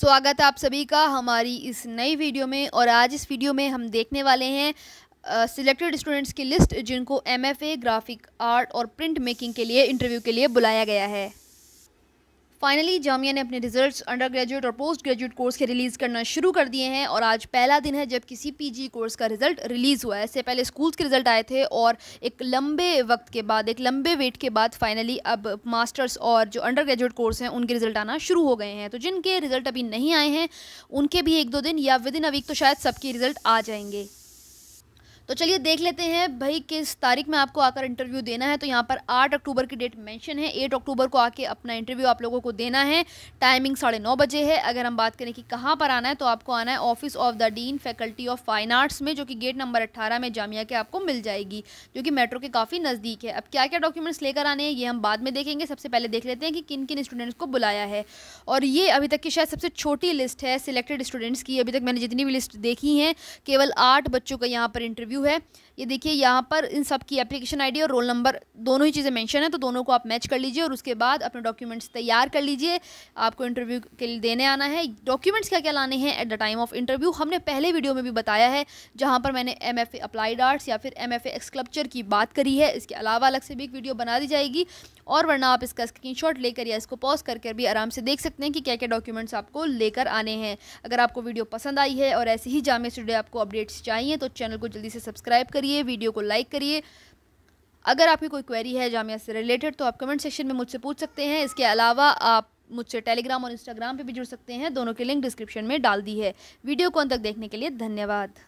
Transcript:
स्वागत है आप सभी का हमारी इस नई वीडियो में और आज इस वीडियो में हम देखने वाले हैं सिलेक्टेड स्टूडेंट्स की लिस्ट जिनको एमएफए ग्राफिक आर्ट और प्रिंट मेकिंग के लिए इंटरव्यू के लिए बुलाया गया है फाइनली जामिया ने अपने रिजल्ट्स अंडर ग्रेजुएट और पोस्ट ग्रेजुएट कोर्स के रिलीज़ करना शुरू कर दिए हैं और आज पहला दिन है जब किसी पी कोर्स का रिज़ल्ट रिलीज़ हुआ है इससे पहले स्कूल्स के रिज़ल्ट आए थे और एक लंबे वक्त के बाद एक लंबे वेट के बाद फाइनली अब मास्टर्स और जो अंडर ग्रेजुएट कोर्स हैं उनके रिज़ल्ट आना शुरू हो गए हैं तो जिनके रिज़ल्ट अभी नहीं आए हैं उनके भी एक दो दिन या विद इन अ वीक तो शायद सबके रिज़ल्ट आ जाएंगे तो चलिए देख लेते हैं भाई किस तारीख में आपको आकर इंटरव्यू देना है तो यहाँ पर आठ अक्टूबर की डेट मेंशन है एट अक्टूबर को आके अपना इंटरव्यू आप लोगों को देना है टाइमिंग साढ़े नौ बजे है अगर हम बात करें कि कहाँ पर आना है तो आपको आना है office of the dean faculty of fine arts में जो कि गेट नंबर अट्ठारह में जामिया के आपको मिल जाएगी जो कि मेट्रो के काफ़ी नज़दीक है अब क्या क्या डॉक्यूमेंट्स लेकर आने हैं ये हम बाद में देखेंगे सबसे पहले देख लेते हैं कि किन किन स्टूडेंट्स को बुलाया है और ये अभी तक की शायद सबसे छोटी लिस्ट है सिलेक्टेड स्टूडेंट्स की अभी तक मैंने जितनी भी लिस्ट देखी है केवल आठ बच्चों का यहाँ पर इंटरव्यू व्यू है ये देखिए यहाँ पर इन सब की एप्लीकेशन आईडी और रोल नंबर दोनों ही चीज़ें मेंशन है तो दोनों को आप मैच कर लीजिए और उसके बाद अपने डॉक्यूमेंट्स तैयार कर लीजिए आपको इंटरव्यू के लिए देने आना है डॉक्यूमेंट्स क्या क्या लाने हैं at the time of interview हमने पहले वीडियो में भी बताया है जहाँ पर मैंने एम एफ अप्लाइड आर्ट्स या फिर एम एफ की बात करी है इसके अलावा अलग से भी एक वीडियो बना दी जाएगी और वरना आप इसका स्क्रीन लेकर या इसको पॉज करके भी आराम से देख सकते हैं कि क्या क्या डॉक्यूमेंट्स आपको लेकर आने हैं अगर आपको वीडियो पसंद आई है और ऐसे ही जामे स्टूडियो आपको अपडेट्स चाहिए तो चैनल को जल्दी से सब्सक्राइब करिए वीडियो को लाइक करिए अगर आपकी कोई क्वेरी है जामिया से रिलेटेड तो आप कमेंट सेक्शन में मुझसे पूछ सकते हैं इसके अलावा आप मुझसे टेलीग्राम और इंस्टाग्राम पे भी जुड़ सकते हैं दोनों के लिंक डिस्क्रिप्शन में डाल दी है वीडियो को अंत तक देखने के लिए धन्यवाद